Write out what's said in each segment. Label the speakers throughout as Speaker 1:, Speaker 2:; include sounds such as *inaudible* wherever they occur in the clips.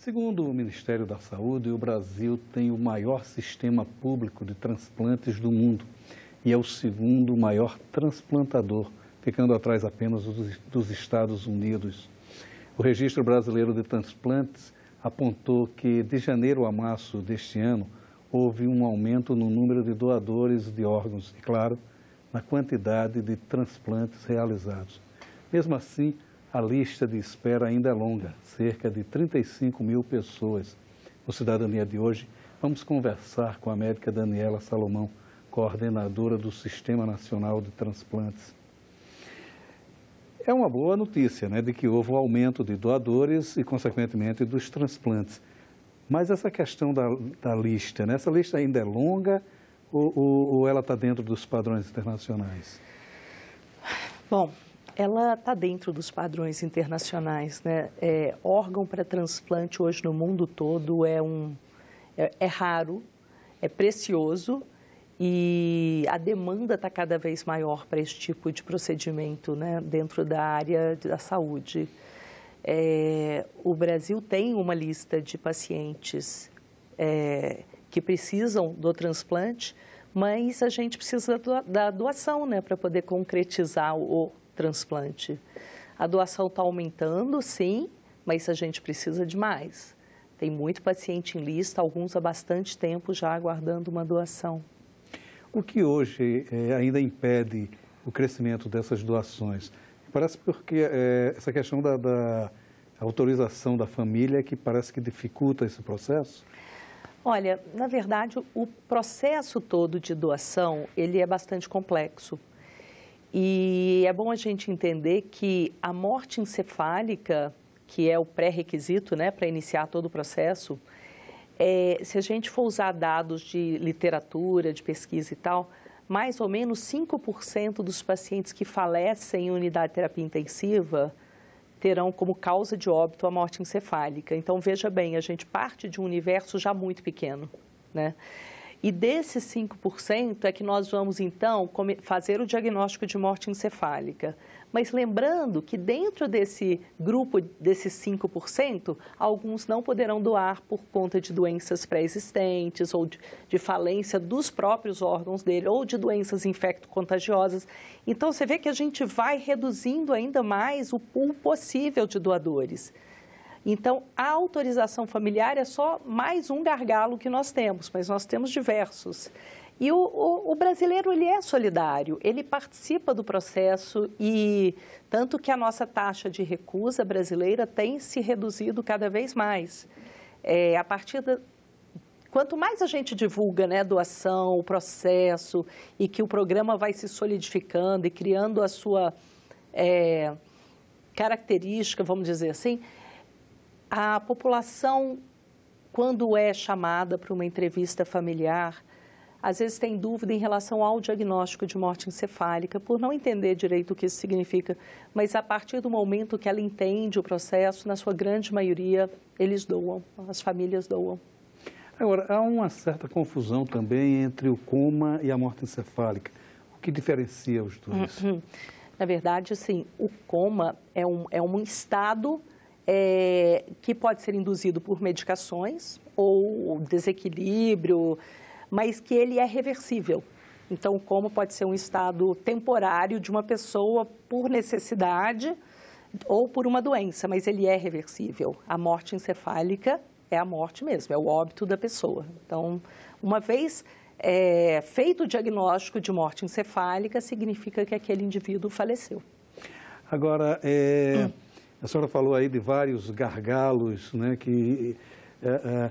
Speaker 1: Segundo o Ministério da Saúde, o Brasil tem o maior sistema público de transplantes do mundo e é o segundo maior transplantador, ficando atrás apenas dos, Estados Unidos. O Registro Brasileiro de Transplantes apontou que, de janeiro a março deste ano, houve um aumento no número de doadores de órgãos e, claro, na quantidade de transplantes realizados. Mesmo assim, a lista de espera ainda é longa, cerca de 35 mil pessoas. No Cidadania de hoje, vamos conversar com a médica Daniela Salomão, coordenadora do Sistema Nacional de Transplantes. É uma boa notícia, né, de que houve o um aumento de doadores e, consequentemente, dos transplantes. Mas essa questão da, da lista, né, essa lista ainda é longa ou, ou, ou ela está dentro dos padrões internacionais?
Speaker 2: Bom, ela está dentro dos padrões internacionais, né? É, órgão para transplante hoje no mundo todo é um é, é raro, é precioso e a demanda está cada vez maior para esse tipo de procedimento, né? Dentro da área da saúde, é, o Brasil tem uma lista de pacientes é, que precisam do transplante, mas a gente precisa da doação, né, para poder concretizar o, transplante. A doação está aumentando, sim, mas a gente precisa de mais. Tem muito paciente em lista, alguns há bastante tempo já aguardando uma doação.
Speaker 1: O que hoje eh, ainda impede o crescimento dessas doações? Parece porque eh, essa questão da, da autorização da família é que parece que dificulta esse processo?
Speaker 2: Olha, na verdade, o processo todo de doação, ele é bastante complexo. E é bom a gente entender que a morte encefálica, que é o pré-requisito né, para iniciar todo o processo, é, se a gente for usar dados de literatura, de pesquisa e tal, mais ou menos 5% dos pacientes que falecem em unidade de terapia intensiva terão como causa de óbito a morte encefálica. Então, veja bem, a gente parte de um universo já muito pequeno, né? E desses 5% é que nós vamos, então, fazer o diagnóstico de morte encefálica. Mas lembrando que dentro desse grupo, desses 5%, alguns não poderão doar por conta de doenças pré-existentes ou de, falência dos próprios órgãos dele ou de doenças infecto-contagiosas. Então, você vê que a gente vai reduzindo ainda mais o pool possível de doadores. Então, a autorização familiar é só mais um gargalo que nós temos, mas nós temos diversos. E o, o, o, brasileiro, ele é solidário, ele participa do processo e tanto que a nossa taxa de recusa brasileira tem se reduzido cada vez mais. É, a partir da, Quanto mais a gente divulga né, doação, o processo e que o programa vai se solidificando e criando a sua é, característica, vamos dizer assim, a população, quando é chamada para uma entrevista familiar, às vezes tem dúvida em relação ao diagnóstico de morte encefálica, por não entender direito o que isso significa. Mas a partir do momento que ela entende o processo, na sua grande maioria, eles doam, as famílias doam.
Speaker 1: Agora, há uma certa confusão também entre o coma e a morte encefálica. O que diferencia os dois?
Speaker 2: Uhum. Na verdade, sim, o coma é um, é um estado é, que pode ser induzido por medicações ou desequilíbrio, mas que ele é reversível. Então, como pode ser um estado temporário de uma pessoa por necessidade ou por uma doença, mas ele é reversível. A morte encefálica é a morte mesmo, é o óbito da pessoa. Então, uma vez é, feito o diagnóstico de morte encefálica, significa que aquele indivíduo faleceu.
Speaker 1: Agora, é... hum a senhora falou aí de vários gargalos, né, que é, é,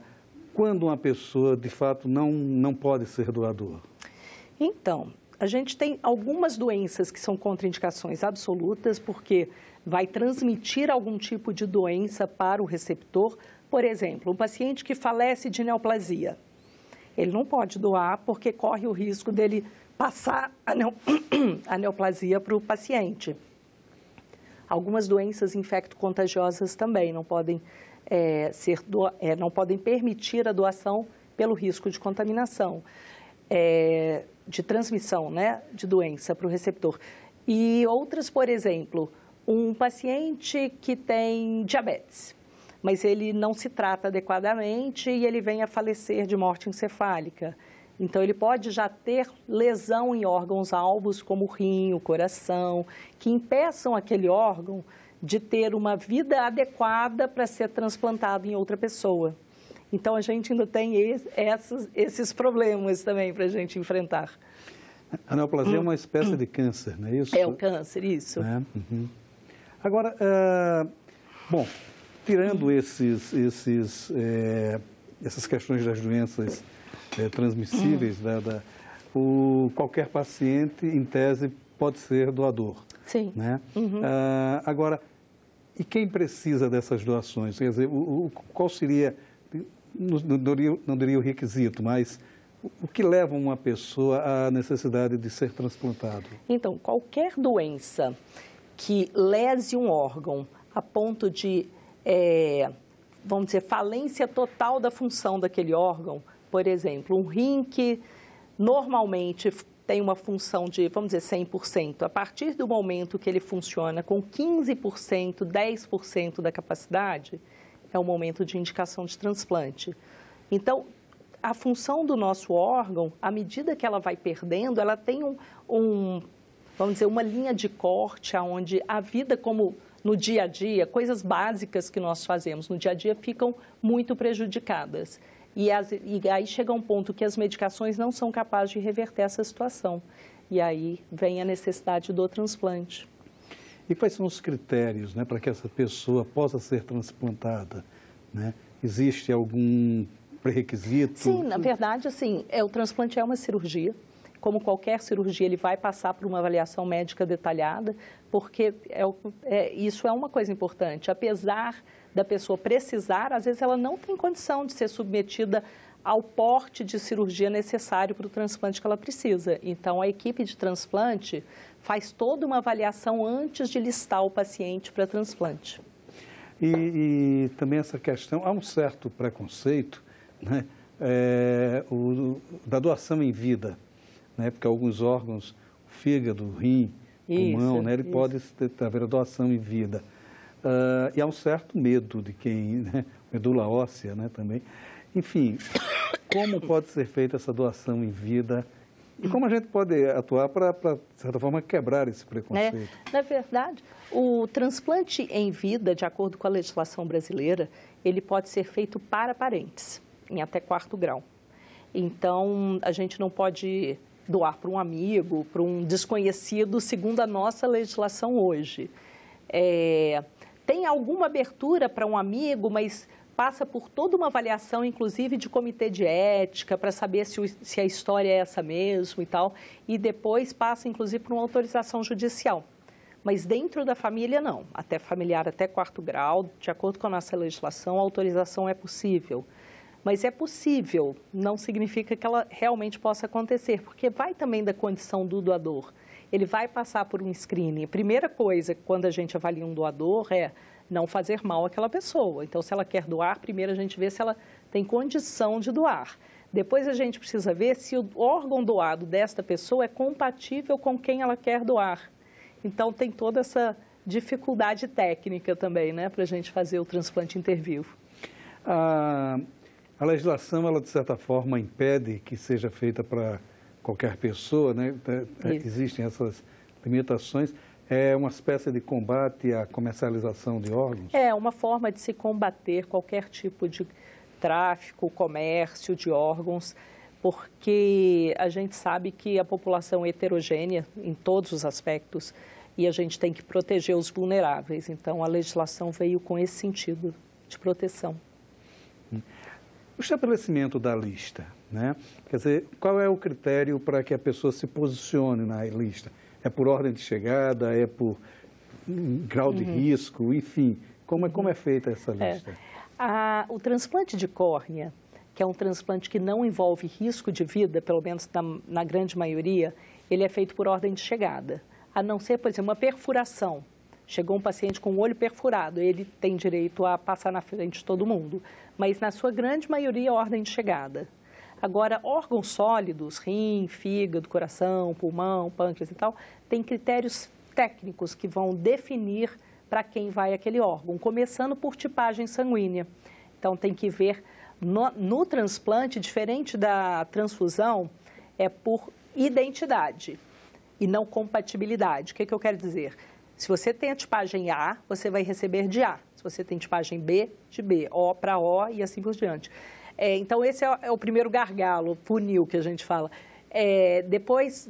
Speaker 1: quando uma pessoa de fato não, não pode ser doador?
Speaker 2: Então, a gente tem algumas doenças que são contraindicações absolutas, porque vai transmitir algum tipo de doença para o receptor. Por exemplo, um paciente que falece de neoplasia. Ele não pode doar porque corre o risco dele passar a, *clears throat* a neoplasia para o paciente. Algumas doenças infecto-contagiosas também não podem, é, ser do, é, não podem permitir a doação pelo risco de contaminação, é, de transmissão né, de doença para o receptor. E outras, por exemplo, um paciente que tem diabetes, mas ele não se trata adequadamente e ele vem a falecer de morte encefálica. Então, ele pode já ter lesão em órgãos alvos, como o rim, o coração, que impeçam aquele órgão de ter uma vida adequada para ser transplantado em outra pessoa. Então, a gente ainda tem esses, esses problemas também para a gente enfrentar.
Speaker 1: A neoplasia é uma espécie de câncer, não é isso? É o
Speaker 2: câncer, isso. É?
Speaker 1: Uhum. Agora, uh, bom, tirando esses, esses, é, essas questões das doenças é, transmissíveis, da, hum. né, da, o, qualquer paciente, em tese, pode ser doador. Sim. Né? Uhum. Ah, agora, e quem precisa dessas doações? Quer dizer, o, o qual seria, não, não, diria, não diria o requisito, mas o que leva uma pessoa à necessidade de ser transplantado?
Speaker 2: Então, qualquer doença que lese um órgão a ponto de, é, vamos dizer, falência total da função daquele órgão, por exemplo, um rim que normalmente tem uma função de, vamos dizer, 100%. A partir do momento que ele funciona com 15%, 10% da capacidade, é o momento de indicação de transplante. Então, a função do nosso órgão, à medida que ela vai perdendo, ela tem um, um vamos dizer, uma linha de corte aonde a vida como no dia a dia, coisas básicas que nós fazemos no dia a dia ficam muito prejudicadas. E, as, e aí chega um ponto que as medicações não são capazes de reverter essa situação. E aí vem a necessidade do transplante.
Speaker 1: E quais são os critérios né, para que essa pessoa possa ser transplantada? Né? Existe algum pré-requisito? Sim, na
Speaker 2: verdade, assim, é, o transplante é uma cirurgia. Como qualquer cirurgia, ele vai passar por uma avaliação médica detalhada, porque é, é, isso é uma coisa importante. Apesar da pessoa precisar, às vezes ela não tem condição de ser submetida ao porte de cirurgia necessário para o transplante que ela precisa. Então, a equipe de transplante faz toda uma avaliação antes de listar o paciente para transplante.
Speaker 1: E, e também essa questão, há um certo preconceito né, é, o, da doação em vida, né, porque alguns órgãos, o fígado, o rim, isso, pulmão, né, ele isso. pode haver a doação em vida. Uh, e há um certo medo de quem, *laughs* né? medula óssea né, também. Enfim, como pode ser feita essa doação em vida e como a gente pode atuar para, de certa forma, quebrar esse preconceito?
Speaker 2: É, na verdade, o transplante em vida, de acordo com a legislação brasileira, ele pode ser feito para parentes, em até quarto grau. Então, a gente não pode doar para um amigo, para um desconhecido, segundo a nossa legislação hoje. É, tem alguma abertura para um amigo, mas passa por toda uma avaliação, inclusive de comitê de ética, para saber se, o, se a história é essa mesmo e tal, e depois passa, inclusive, por uma autorização judicial. Mas dentro da família, não. Até familiar, até quarto grau, de acordo com a nossa legislação, a autorização é possível. Mas é possível, não significa que ela realmente possa acontecer, porque vai também da condição do doador ele vai passar por um screening. A primeira coisa, quando a gente avalia um doador, é não fazer mal àquela pessoa. Então, se ela quer doar, primeiro a gente vê se ela tem condição de doar. Depois a gente precisa ver se o órgão doado desta pessoa é compatível com quem ela quer doar. Então, tem toda essa dificuldade técnica também, né, para a gente fazer o transplante intervivo.
Speaker 1: A, a legislação, ela de certa forma impede que seja feita para qualquer pessoa, né? É, é, Isso. Existem essas limitações. É uma espécie de combate à comercialização de órgãos?
Speaker 2: É uma forma de se combater qualquer tipo de tráfico, comércio de órgãos, porque a gente sabe que a população é heterogênea em todos os aspectos e a gente tem que proteger os vulneráveis. Então, a legislação veio com esse sentido de proteção.
Speaker 1: O estabelecimento da lista, né? Quer dizer, qual é o critério para que a pessoa se posicione na lista? É por ordem de chegada? É por hum, grau de uhum. risco? Enfim, como é, como é uhum. feita essa é. lista? É.
Speaker 2: A, o transplante de córnea, que é um transplante que não envolve risco de vida, pelo menos na, na grande maioria, ele é feito por ordem de chegada. A não ser, por exemplo, uma perfuração, Chegou um paciente com o olho perfurado, ele tem direito a passar na frente de todo mundo. Mas, na sua grande maioria, é ordem de chegada. Agora, órgãos sólidos, rim, fígado, coração, pulmão, pâncreas e tal, tem critérios técnicos que vão definir para quem vai aquele órgão, começando por tipagem sanguínea. Então, tem que ver no, no transplante, diferente da transfusão, é por identidade e não compatibilidade. O que, é que eu quero dizer? Se você tem a tipagem A, você vai receber de A. Se você tem tipagem B, de B, O para O e assim por diante. É, então, esse é, é, o primeiro gargalo, funil que a gente fala. É, depois,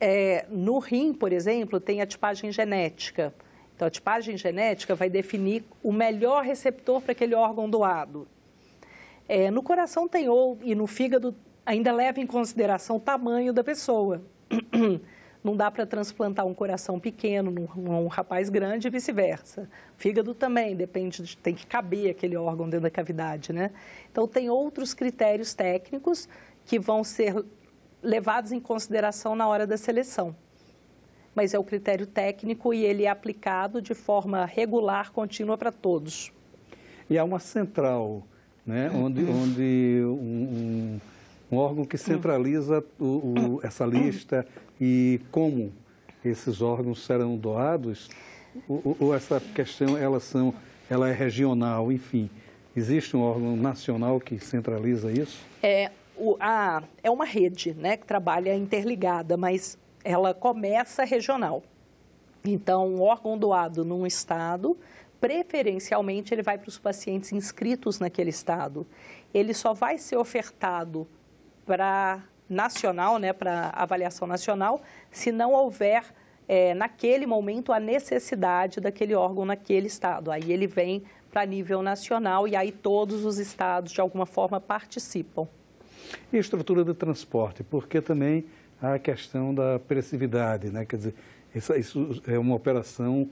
Speaker 2: é, no rim, por exemplo, tem a tipagem genética. Então, a tipagem genética vai definir o melhor receptor para aquele órgão doado. É, no coração tem ou e no fígado ainda leva em consideração o tamanho da pessoa. *clears throat* Não dá para transplantar um coração pequeno num, um rapaz grande e vice-versa. Fígado também, depende, de, tem que caber aquele órgão dentro da cavidade, né? Então, tem outros critérios técnicos que vão ser levados em consideração na hora da seleção. Mas é o critério técnico e ele é aplicado de forma regular, contínua para todos.
Speaker 1: E há uma central, né, onde, onde um, um, um órgão que centraliza o, o, essa lista, e como esses órgãos serão doados, ou, ou essa questão elas são, ela é regional, enfim. Existe um órgão nacional que centraliza isso?
Speaker 2: É, o, a, é uma rede né, que trabalha interligada, mas ela começa regional. Então, um órgão doado num estado, preferencialmente ele vai para os pacientes inscritos naquele estado. Ele só vai ser ofertado para nacional, né, para avaliação nacional, se não houver é, naquele momento a necessidade daquele órgão naquele estado. Aí ele vem para nível nacional e aí todos os estados, de alguma forma, participam.
Speaker 1: E estrutura de transporte, porque também há a questão da pressividade, né? quer dizer, isso é uma operação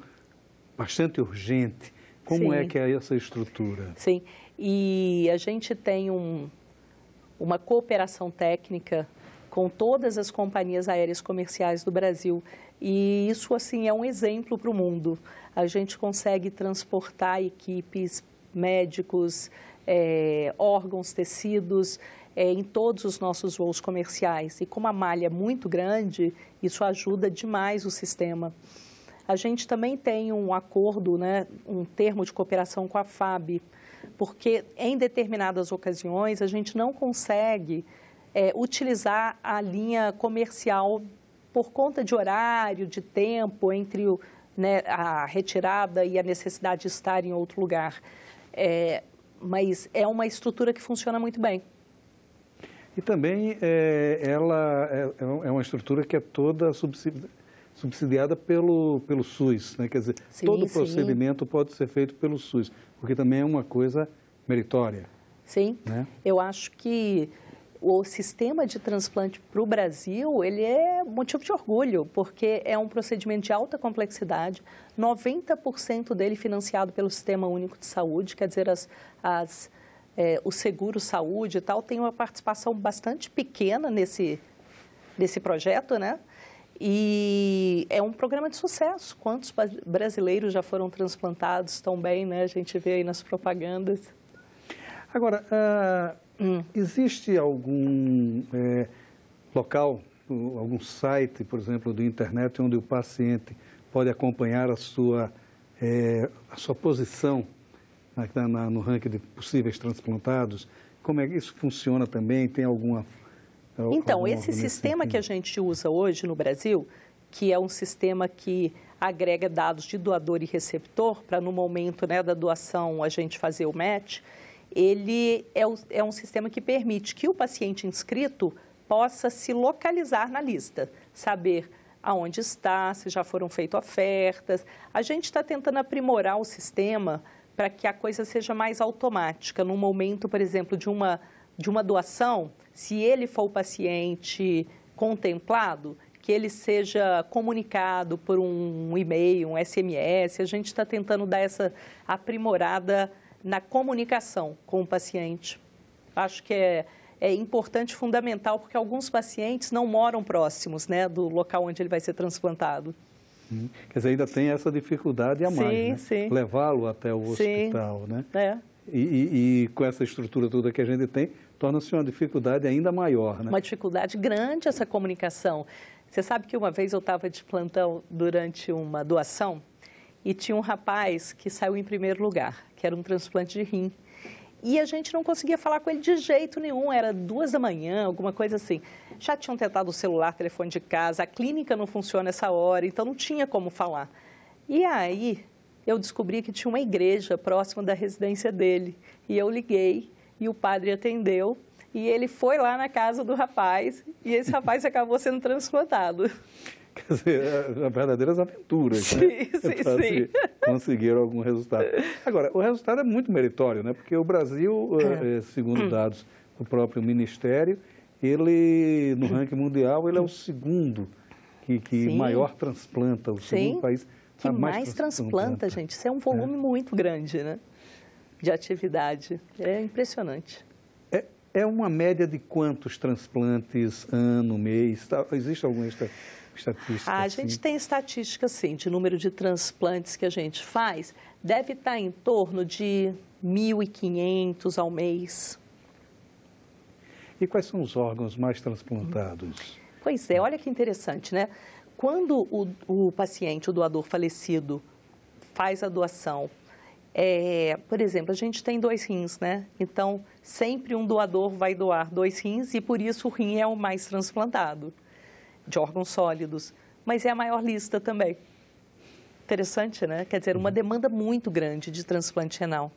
Speaker 1: bastante urgente. Como é Sim. é que é essa estrutura?
Speaker 2: Sim, e a gente tem um, uma cooperação técnica com todas as companhias aéreas comerciais do Brasil. E isso, assim, é um exemplo para o mundo. A gente consegue transportar equipes, médicos, é, órgãos, tecidos, é, em todos os nossos voos comerciais. E como a malha é muito grande, isso ajuda demais o sistema. A gente também tem um acordo, né, um termo de cooperação com a FAB, porque em determinadas ocasiões a gente não consegue é, utilizar a linha comercial por conta de horário, de tempo entre o, né, a retirada e a necessidade de estar em outro lugar. É, mas é uma estrutura que funciona muito bem.
Speaker 1: E também é, ela é, é, é uma estrutura que é toda subsidiada subsidiada pelo, pelo SUS, né? quer dizer, sim, todo sim. procedimento pode ser feito pelo SUS, porque também é uma coisa meritória. Sim, né?
Speaker 2: eu acho que o sistema de transplante para o Brasil, ele é motivo de orgulho, porque é um procedimento de alta complexidade, 90% dele financiado pelo Sistema Único de Saúde, quer dizer, as, as, é, o seguro saúde e tal, tem uma participação bastante pequena nesse, nesse projeto, né? E é um programa de sucesso. Quantos brasileiros já foram transplantados tão bem, né? A gente vê aí nas propagandas.
Speaker 1: Agora, uh, hum. existe algum é, local, algum site, por exemplo, do internet, onde o paciente pode acompanhar a sua, é, a sua posição na, na, no ranking de possíveis transplantados? Como é que isso funciona também? Tem alguma é então, esse né, sistema que
Speaker 2: a gente usa hoje no Brasil, que é um sistema que agrega dados de doador e receptor, para no momento né, da doação a gente fazer o match, ele é, o, é um sistema que permite que o paciente inscrito possa se localizar na lista, saber aonde está, se já foram feitas ofertas. A gente está tentando aprimorar o sistema para que a coisa seja mais automática. No momento, por exemplo, de uma de uma doação, se ele for o paciente contemplado, que ele seja comunicado por um e-mail, um SMS. A gente está tentando dar essa aprimorada na comunicação com o paciente. Acho que é, é importante, fundamental, porque alguns pacientes não moram próximos né, do local onde ele vai ser transplantado.
Speaker 1: Uhum. quer dizer, ainda tem essa dificuldade a mais, sim, né? sim. levá-lo até o hospital, né? É. E, e, e com essa estrutura toda que a gente tem, torna-se uma dificuldade ainda maior. Né? Uma
Speaker 2: dificuldade grande essa comunicação. Você sabe que uma vez eu estava de plantão durante uma doação e tinha um rapaz que saiu em primeiro lugar, que era um transplante de rim. E a gente não conseguia falar com ele de jeito nenhum, era duas da manhã, alguma coisa assim. Já tinham tentado o celular, telefone de casa, a clínica não funciona essa hora, então não tinha como falar. E aí eu descobri que tinha uma igreja próxima da residência dele. E eu liguei e o padre atendeu e ele foi lá na casa do rapaz e esse rapaz acabou sendo transplantado.
Speaker 1: Quer dizer, é, é verdadeiras aventuras, sim, né? Sim, sim. Conseguiram algum resultado. Agora, o resultado é muito meritório, né? Porque o Brasil, é, é. segundo dados do próprio Ministério, ele, no ranking mundial, ele é o segundo que, que maior transplanta, o segundo sim. país que mais, mais transplanta,
Speaker 2: transplanta, gente. Isso é um volume é. muito grande, né? de atividade. É impressionante.
Speaker 1: É, é uma média de quantos transplantes ano, mês? Tá, existe alguma esta, estatística? a assim? gente
Speaker 2: tem estatística, sim, de número de transplantes que a gente faz. Deve estar tá em torno de 1.500 ao mês.
Speaker 1: E quais são os órgãos mais transplantados?
Speaker 2: Pois é, olha que interessante, né? Quando o, o paciente, o doador falecido, faz a doação é, por exemplo, a gente tem dois rins, né? Então, sempre um doador vai doar dois rins e por isso o rim é o mais transplantado de órgãos sólidos. Mas é a maior lista também. Interessante, né? Quer dizer, uma uhum. demanda muito grande de transplante renal.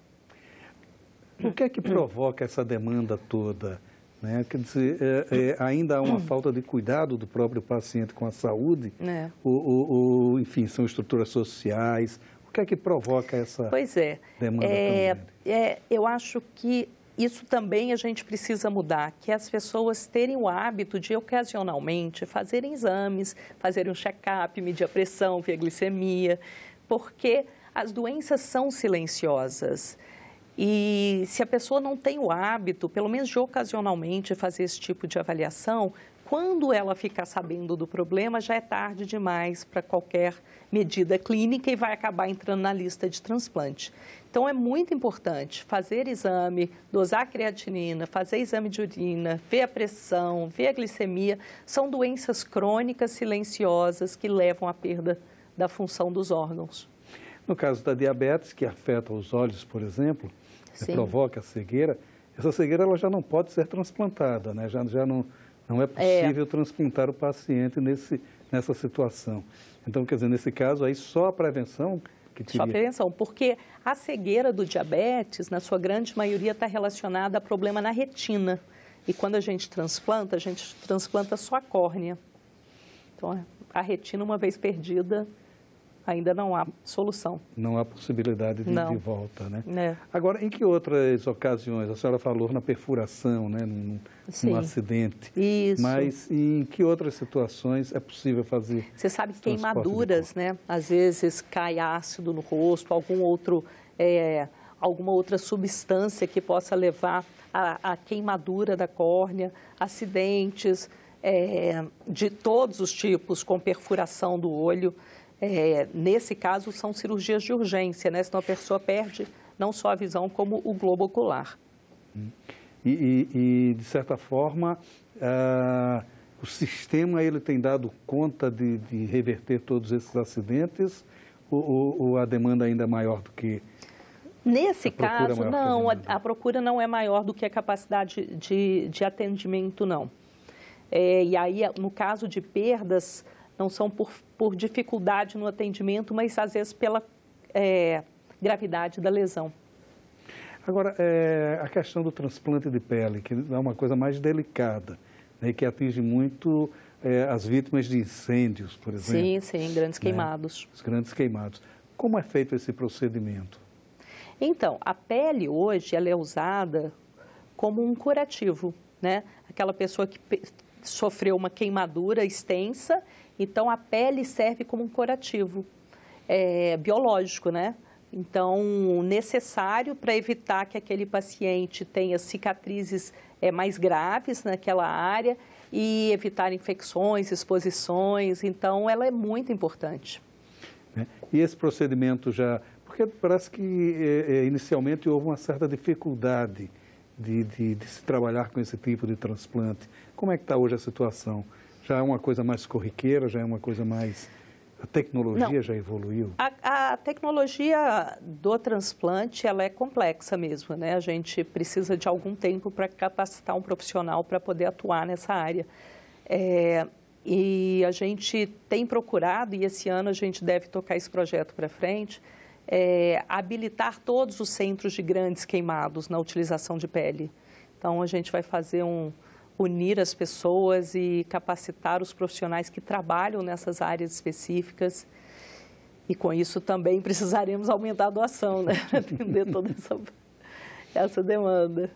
Speaker 1: O que é que provoca essa demanda toda? Né? Quer dizer, é, é, ainda há uma hum. falta de cuidado do próprio paciente com a saúde, é. ou, ou, ou, enfim, são estruturas sociais, o que é que provoca essa pois
Speaker 2: é, demanda é, é, eu acho que isso também a gente precisa mudar, que as pessoas terem o hábito de ocasionalmente fazerem exames, fazerem um check-up, medir a pressão, ver a glicemia, porque as doenças são silenciosas. E se a pessoa não tem o hábito, pelo menos de ocasionalmente fazer esse tipo de avaliação, quando ela ficar sabendo do problema, já é tarde demais para qualquer medida clínica e vai acabar entrando na lista de transplante. Então, é muito importante fazer exame, dosar creatinina, fazer exame de urina, ver a pressão, ver a glicemia. São doenças crônicas silenciosas que levam à perda da função dos órgãos.
Speaker 1: No caso da diabetes, que afeta os olhos, por exemplo, provoca cegueira, essa cegueira ela já não pode ser transplantada, né? já, já não não é, é. possível é. transplantar o paciente nesse, nessa situação. Então, quer dizer, nesse caso aí, só a prevenção que tinha. Só a
Speaker 2: prevenção, porque a cegueira do diabetes, na sua grande maioria, está relacionada a problema na retina. E quando a gente transplanta, a gente transplanta só a córnea. Então, a retina, uma vez perdida, ainda não há solução.
Speaker 1: Não há possibilidade de, de
Speaker 2: volta, né? É.
Speaker 1: Agora, em que outras ocasiões? A senhora falou na perfuração, né? Num, num acidente. Isso. Mas em que outras situações é possível fazer?
Speaker 2: Você sabe queimaduras, né? Às vezes cai ácido no rosto, algum outro, é, alguma outra substância que possa levar à queimadura da córnea, acidentes é, de todos os tipos, com perfuração do olho. É, nesse caso, são cirurgias de urgência, né? senão a pessoa perde não só a visão, como o globo ocular.
Speaker 1: Hum. E, e, e de certa forma, uh, o sistema ele tem dado conta de, de reverter todos esses acidentes ou, ou, ou a demanda ainda é maior do que
Speaker 2: Nesse é caso, não, a, a, procura não é maior do que a capacidade de, de atendimento, não. É, e aí, no caso de perdas, não são por, por dificuldade no atendimento, mas às vezes pela é, gravidade da lesão.
Speaker 1: Agora, é, a questão do transplante de pele, que é uma coisa mais delicada, né, que atinge muito é, as vítimas de incêndios, por exemplo. Sim,
Speaker 2: sim, grandes né? queimados.
Speaker 1: Os grandes queimados. Como é feito esse procedimento?
Speaker 2: Então, a pele hoje ela é usada como um curativo, né? Aquela pessoa que sofreu uma queimadura extensa então, a pele serve como um curativo é, biológico, né? Então, necessário para evitar que aquele paciente tenha cicatrizes é, mais graves naquela área e evitar infecções, exposições. Então, ela é muito importante.
Speaker 1: Né? E esse procedimento já. Porque parece que é, é, inicialmente houve uma certa dificuldade de, de, de se trabalhar com esse tipo de transplante. Como é que está hoje a situação? Já é uma coisa mais corriqueira, já é uma coisa mais. A tecnologia Não, já evoluiu?
Speaker 2: A, a, tecnologia do transplante ela é complexa mesmo, né? A gente precisa de algum tempo para capacitar um profissional para poder atuar nessa área. É, e a gente tem procurado, e esse ano a gente deve tocar esse projeto para frente, é, habilitar todos os centros de grandes queimados na utilização de pele. Então, a gente vai fazer um, unir as pessoas e capacitar os profissionais que trabalham nessas áreas específicas. E com isso também *laughs* precisaremos aumentar a doação, né? Para atender toda essa, essa demanda.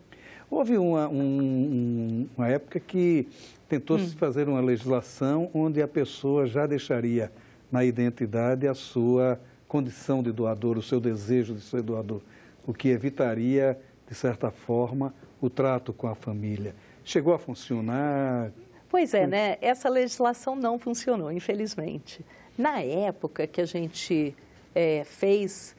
Speaker 1: Houve uma, um, uma época que tentou-se hum. fazer uma legislação onde a pessoa já deixaria na identidade a sua condição de doador, o seu desejo de ser doador, o que evitaria, de certa forma, o trato com a família. Chegou a funcionar?
Speaker 2: Pois é, né? Essa legislação não funcionou, infelizmente. Na época que a gente é, fez,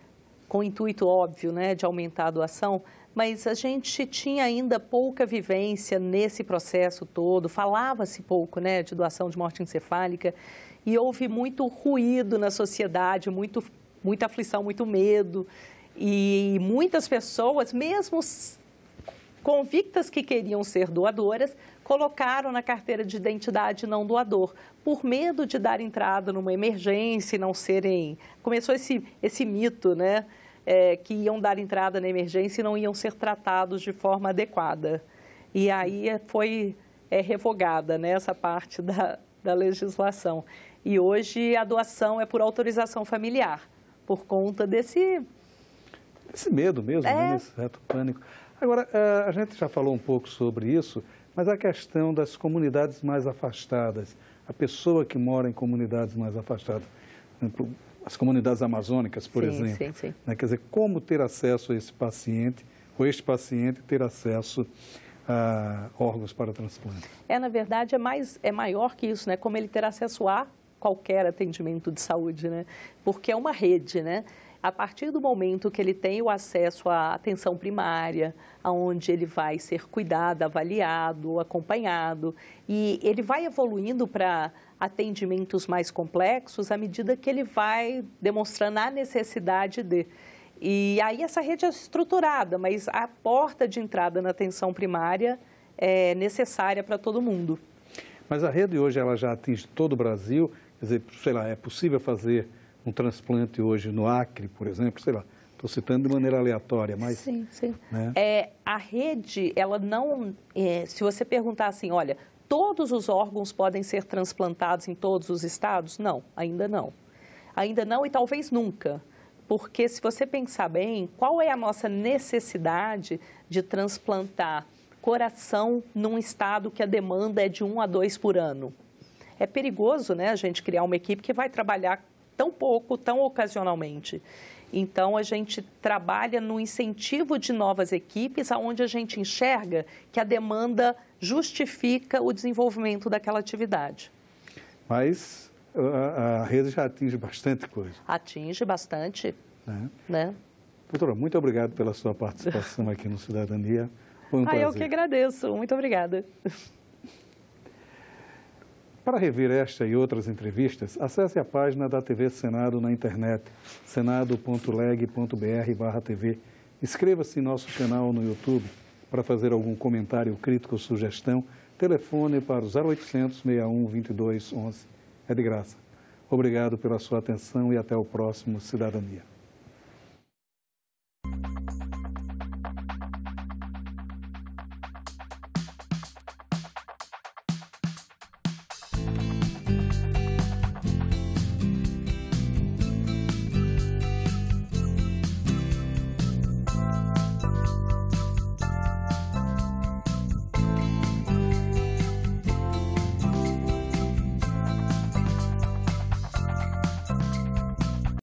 Speaker 2: com o intuito óbvio né, de aumentar a doação, mas a gente tinha ainda pouca vivência nesse processo todo, falava-se pouco né, de doação de morte encefálica e houve muito ruído na sociedade, muito, muita aflição, muito medo. E muitas pessoas, mesmo convictas que queriam ser doadoras colocaram na carteira de identidade não doador, por medo de dar entrada numa emergência e não serem. Começou esse, esse mito, né? É, que iam dar entrada na emergência e não iam ser tratados de forma adequada. E aí é, foi é, revogada né, essa parte da, da legislação. E hoje a doação é por autorização familiar, por conta desse.
Speaker 1: Esse medo mesmo, né, é... né? Esse reto pânico. Agora, ah, a gente já falou um pouco sobre isso, mas a questão das comunidades mais afastadas, a pessoa que mora em comunidades mais afastadas, as comunidades amazônicas, por sim, exemplo. Sim, sim. Né? Quer dizer, como ter acesso a esse paciente, ou este paciente ter acesso a órgãos para transplante?
Speaker 2: É, na verdade, é, mais, é maior que isso, né? Como ele ter acesso a qualquer atendimento de saúde, né? Porque é uma rede, né? a partir do momento que ele tem o acesso à atenção primária, aonde ele vai ser cuidado, avaliado, acompanhado, e ele vai evoluindo para atendimentos mais complexos à medida que ele vai demonstrando a necessidade de. E aí essa rede é estruturada, mas a porta de entrada na atenção primária é necessária para todo mundo.
Speaker 1: Mas a rede hoje ela já atinge todo o Brasil, quer dizer, sei lá, é possível fazer um transplante hoje no Acre, por exemplo, sei lá. Estou citando de maneira aleatória, mas... Sim, sim. Né?
Speaker 2: É, a rede, ela não... É, se você perguntar assim, olha, todos os órgãos podem ser transplantados em todos os estados? Não, ainda não. Ainda não e talvez nunca. Porque se você pensar bem, qual é a nossa necessidade de transplantar coração num estado que a demanda é de um a dois por ano? É perigoso, né, a gente criar uma equipe que vai trabalhar tão pouco, tão ocasionalmente. Então, a gente trabalha no incentivo de novas equipes, aonde a gente enxerga que a demanda justifica o desenvolvimento daquela atividade.
Speaker 1: Mas a, a rede já atinge bastante coisa.
Speaker 2: Atinge bastante. É. Né?
Speaker 1: Doutora, muito obrigado pela sua participação aqui no Cidadania. Foi um ah, prazer. eu que
Speaker 2: agradeço. Muito obrigada.
Speaker 1: Para rever esta e outras entrevistas, acesse a página da TV Senado na internet, senado.leg.br TV. Inscreva-se em nosso canal no YouTube. Para fazer algum comentário, crítico ou sugestão, telefone para o 0800 61 22 11. É de graça. Obrigado pela sua atenção e até o próximo Cidadania.